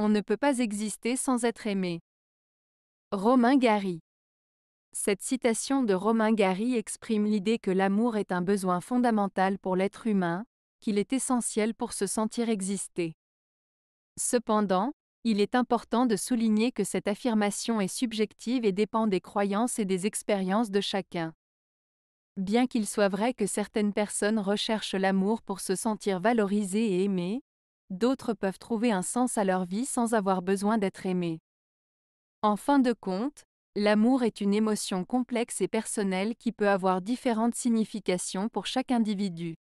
On ne peut pas exister sans être aimé. Romain Gary. Cette citation de Romain Gary exprime l'idée que l'amour est un besoin fondamental pour l'être humain, qu'il est essentiel pour se sentir exister. Cependant, il est important de souligner que cette affirmation est subjective et dépend des croyances et des expériences de chacun. Bien qu'il soit vrai que certaines personnes recherchent l'amour pour se sentir valorisées et aimées, d'autres peuvent trouver un sens à leur vie sans avoir besoin d'être aimés. En fin de compte, l'amour est une émotion complexe et personnelle qui peut avoir différentes significations pour chaque individu.